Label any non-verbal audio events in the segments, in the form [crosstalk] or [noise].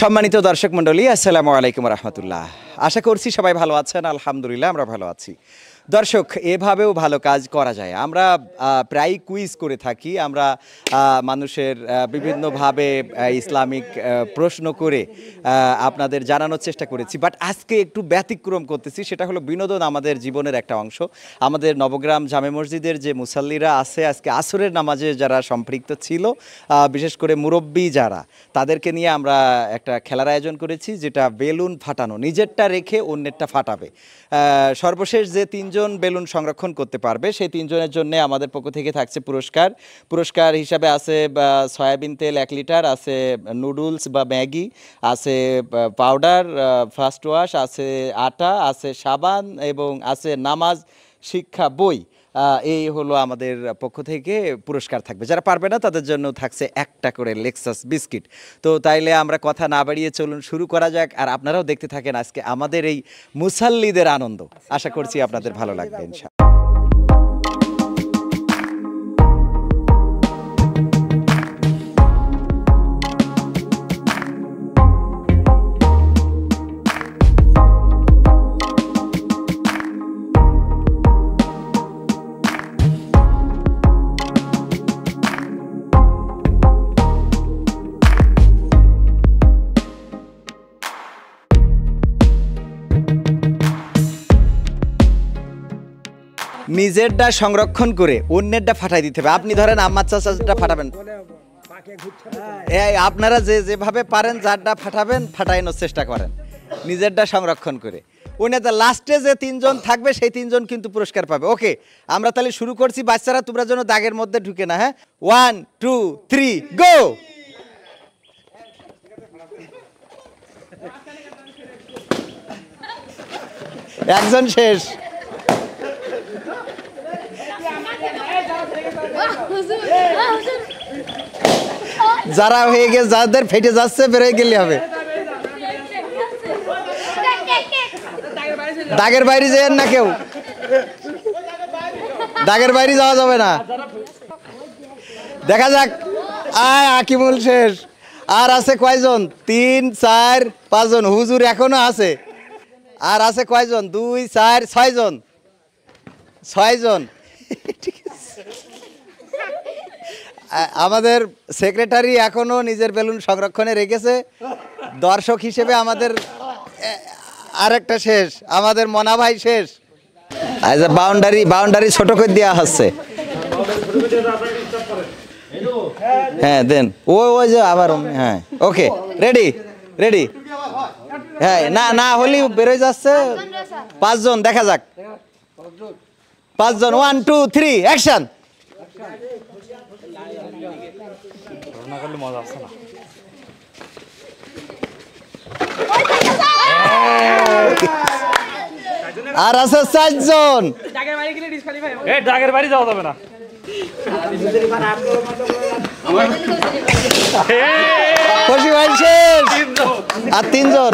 সম্মানিত দর্শক মন্ডলী আসসালামু আলাইকুম রহমতুল্লাহ আশা করছি সবাই ভালো আছেন আলহামদুলিল্লাহ আমরা ভালো আছি দর্শক এভাবেও ভালো কাজ করা যায় আমরা প্রায় কুইজ করে থাকি আমরা মানুষের বিভিন্নভাবে ইসলামিক প্রশ্ন করে আপনাদের জানানোর চেষ্টা করেছি বাট আজকে একটু ব্যতিক্রম করতেছি সেটা হলো বিনোদন আমাদের জীবনের একটা অংশ আমাদের নবগ্রাম জামে মসজিদের যে মুসাল্লিরা আছে আজকে আসরের নামাজে যারা সম্পৃক্ত ছিল বিশেষ করে মুরব্বী যারা তাদেরকে নিয়ে আমরা একটা খেলার আয়োজন করেছি যেটা বেলুন ফাটানো নিজেরটা রেখে অন্যেরটা ফাটাবে সর্বশেষ যে তিনজন তিনজন বেলুন সংরক্ষণ করতে পারবে সেই তিনজনের জন্য আমাদের পক্ষ থেকে থাকছে পুরস্কার পুরস্কার হিসাবে আছে সয়াবিন তেল এক লিটার আছে নুডলস বা ম্যাগি আছে পাউডার ফার্স্ট ওয়াশ আছে আটা আছে সাবান এবং আছে নামাজ শিক্ষা বই এই হলো আমাদের পক্ষ থেকে পুরস্কার থাকবে যারা পারবে না তাদের জন্য থাকছে একটা করে লেক্সাস বিস্কিট তো তাইলে আমরা কথা না বাড়িয়ে চলুন শুরু করা যাক আর আপনারাও দেখতে থাকেন আজকে আমাদের এই মুসাল্লিদের আনন্দ আশা করছি আপনাদের ভালো লাগবে ইনশাআল্লাহ নিজেরটা সংরক্ষণ করে অন্যেরটা ফাটাই দিতে হবে আপনি ধরেন আমার চাচাটা ফাটাবেন আপনারা যে যেভাবে পারেন যারটা ফাটাবেন ফাটাইনোর চেষ্টা করেন নিজেরটা সংরক্ষণ করে ওনাদের লাস্টে যে তিনজন থাকবে সেই তিনজন কিন্তু পুরস্কার পাবে ওকে আমরা তাহলে শুরু করছি বাচ্চারা তোমরা যেন দাগের মধ্যে ঢুকে না হ্যাঁ ওয়ান টু থ্রি গো একজন শেষ যারা হয়ে গেছে যাদের ফেটে যাচ্ছে বেরোয় গেলে হবে দাগের বাইরে যেন না কেউ দাগের বাইরে যাওয়া যাবে না দেখা যাক আয় আকিমুল শেষ আর আছে কয়জন তিন চার পাঁচজন হুজুর এখনো আছে আর আছে কয়জন দুই চার ছয়জন ছয়জন আমাদের সেক্রেটারি এখনও নিজের বেলুন সংরক্ষণে রেখেছে দর্শক হিসেবে আমাদের আরেকটা শেষ আমাদের মনা ভাই শেষ বাউন্ডারি আচ্ছা, বাউন্ডারি ছোট করে দেওয়া হচ্ছে হ্যাঁ দেন ও ওই যে আবার হ্যাঁ ওকে রেডি রেডি হ্যাঁ না না হলি বেরোয় যাচ্ছে পাঁচজন দেখা যাক পাঁচজন ওয়ান টু থ্রি অ্যাকশন আর আছে চারজন ডাকের ভাই শেষ আর তিনজন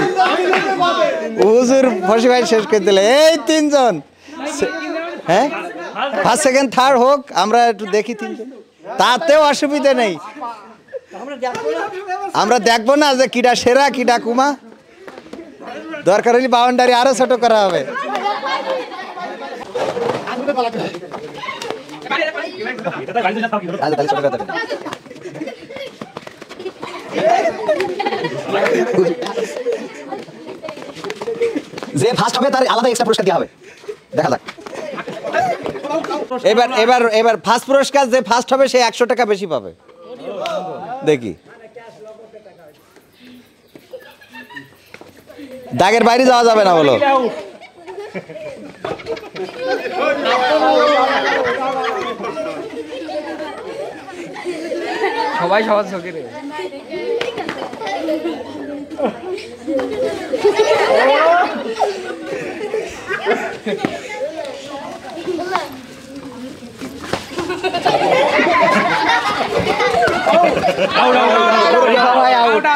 হুজুর ফসি ভাই শেষ করে দিলে এই তিনজন মানে হ্যাঁ ফার্স্ট সেকেন্ড থার্ড হোক আমরা একটু দেখি তিনজন তাতেও অসুবিধে নেই আমরা দেখবো না যে কিডা সেরা কিডা কুমা দরকার হলে বাউন্ডারি আরো ছোট করা হবে যে ফার্স্ট হবে তার আলাদা এক্সট্রা পুরস্কার দেওয়া হবে দেখা যাক এবার এবার এবার ফার্স্ট পুরস্কার যে ফার্স্ট হবে সে একশো টাকা বেশি পাবে দেখি দাগের বাইরে যাওয়া যাবে না বলো সবাই সবার চোখে রে [laughs] আউট আউট রিফা আউট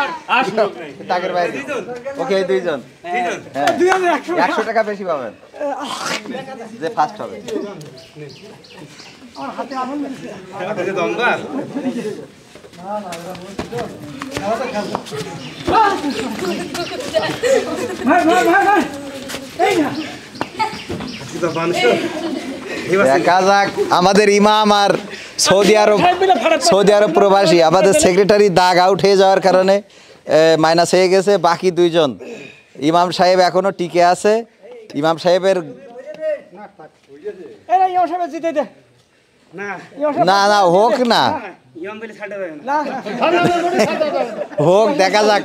আমার আমাদের ইমাম আর সৌদি আরব সৌদি আরব প্রবাসী আমাদের সেক্রেটারি দাগ আউট হয়ে যাওয়ার কারণে মাইনাস হয়ে গেছে বাকি দুইজন ইমাম সাহেব এখনও টিকে আছে ইমাম সাহেবের না না হোক না হোক দেখা যাক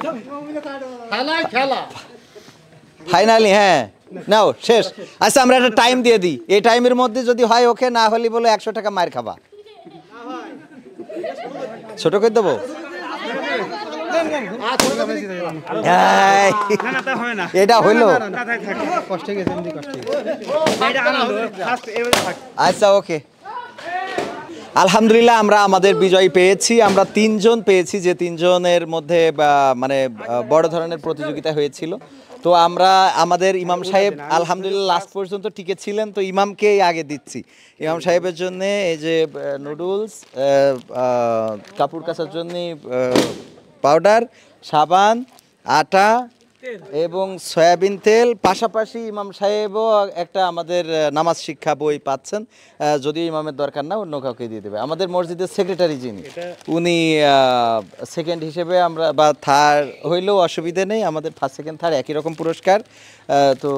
ফাইনালি হ্যাঁ নাও শেষ আচ্ছা আমরা একটা টাইম দিয়ে দিই এই টাইমের মধ্যে যদি হয় ওকে না হলে বলে একশো টাকা মায়ের খাবা ছোট করে দেবো এটা হইলো আচ্ছা ওকে আলহামদুলিল্লাহ আমরা আমাদের বিজয় পেয়েছি আমরা তিনজন পেয়েছি যে তিনজনের মধ্যে মানে বড় ধরনের প্রতিযোগিতা হয়েছিল তো আমরা আমাদের ইমাম সাহেব আলহামদুলিল্লাহ লাস্ট পর্যন্ত টিকে ছিলেন তো ইমামকেই আগে দিচ্ছি ইমাম সাহেবের জন্য এই যে নুডলস কাপড় কাচার জন্য পাউডার সাবান আটা এবং সয়াবিন তেল পাশাপাশি ইমাম সাহেবও একটা আমাদের নামাজ শিক্ষা বই পাচ্ছেন যদি ইমামের দরকার না অন্য কাউকে দিয়ে দেবে আমাদের মসজিদের সেক্রেটারি যিনি উনি সেকেন্ড হিসেবে আমরা বা থার্ড হইলেও অসুবিধে নেই আমাদের ফার্স্ট সেকেন্ড থার্ড একই রকম পুরস্কার তো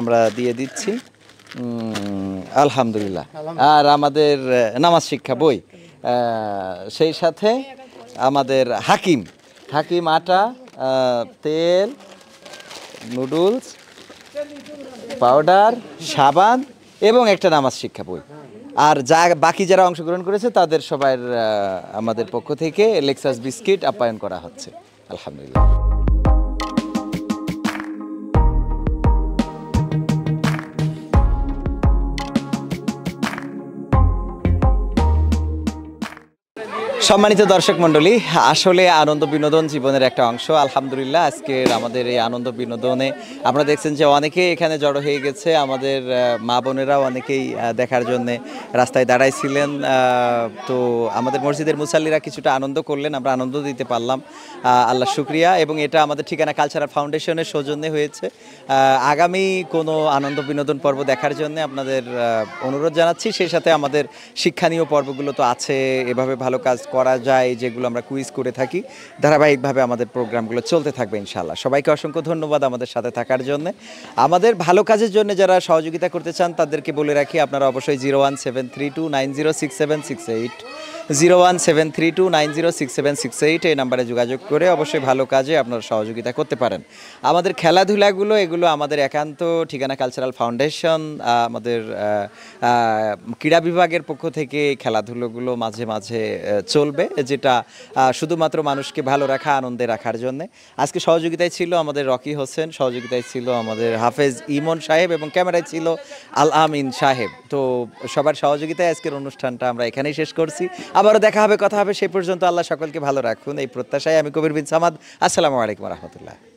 আমরা দিয়ে দিচ্ছি আলহামদুলিল্লাহ আর আমাদের নামাজ শিক্ষা বই সেই সাথে আমাদের হাকিম হাকিম আটা তেল নুডলস পাউডার সাবান এবং একটা নামাজ শিক্ষা বই আর যা বাকি যারা অংশগ্রহণ করেছে তাদের সবার আমাদের পক্ষ থেকে লেক্সাস বিস্কিট আপ্যায়ন করা হচ্ছে আলহামদুলিল্লাহ সম্মানিত দর্শক মণ্ডলী আসলে আনন্দ বিনোদন জীবনের একটা অংশ আলহামদুলিল্লাহ আজকের আমাদের এই আনন্দ বিনোদনে আপনারা দেখছেন যে অনেকে এখানে জড়ো হয়ে গেছে আমাদের মা বোনেরাও অনেকেই দেখার জন্য রাস্তায় দাঁড়াইছিলেন তো আমাদের মসজিদের মুসাল্লিরা কিছুটা আনন্দ করলেন আমরা আনন্দ দিতে পারলাম আল্লাহ শুক্রিয়া এবং এটা আমাদের ঠিকানা কালচারাল ফাউন্ডেশনের সৌজন্যে হয়েছে আগামী কোনো আনন্দ বিনোদন পর্ব দেখার জন্য আপনাদের অনুরোধ জানাচ্ছি সেই সাথে আমাদের শিক্ষানীয় পর্বগুলো তো আছে এভাবে ভালো কাজ করা যায় যেগুলো আমরা কুইজ করে থাকি ধারাবাহিকভাবে আমাদের প্রোগ্রামগুলো চলতে থাকবে ইনশাল্লাহ সবাইকে অসংখ্য ধন্যবাদ আমাদের সাথে থাকার জন্য আমাদের ভালো কাজের জন্য যারা সহযোগিতা করতে চান তাদেরকে বলে রাখি আপনারা অবশ্যই zero one seven three two nine zero six seven six eight zero one seven three two nine zero six seven six eight এই নাম্বারে যোগাযোগ করে অবশ্যই ভালো কাজে আপনারা সহযোগিতা করতে পারেন আমাদের খেলাধুলাগুলো এগুলো আমাদের একান্ত ঠিকানা কালচারাল ফাউন্ডেশন আমাদের ক্রীড়া বিভাগের পক্ষ থেকে খেলাধুলোগুলো মাঝে মাঝে চল চলবে যেটা শুধুমাত্র মানুষকে ভালো রাখা আনন্দে রাখার জন্য আজকে সহযোগিতায় ছিল আমাদের রকি হোসেন সহযোগিতায় ছিল আমাদের হাফেজ ইমন সাহেব এবং ক্যামেরায় ছিল আল আমিন সাহেব তো সবার সহযোগিতায় আজকের অনুষ্ঠানটা আমরা এখানেই শেষ করছি আবারও দেখা হবে কথা হবে সেই পর্যন্ত আল্লাহ সকলকে ভালো রাখুন এই প্রত্যাশায় আমি কবির বিন সামাদ আসসালামু আলাইকুম রহমতুল্লাহ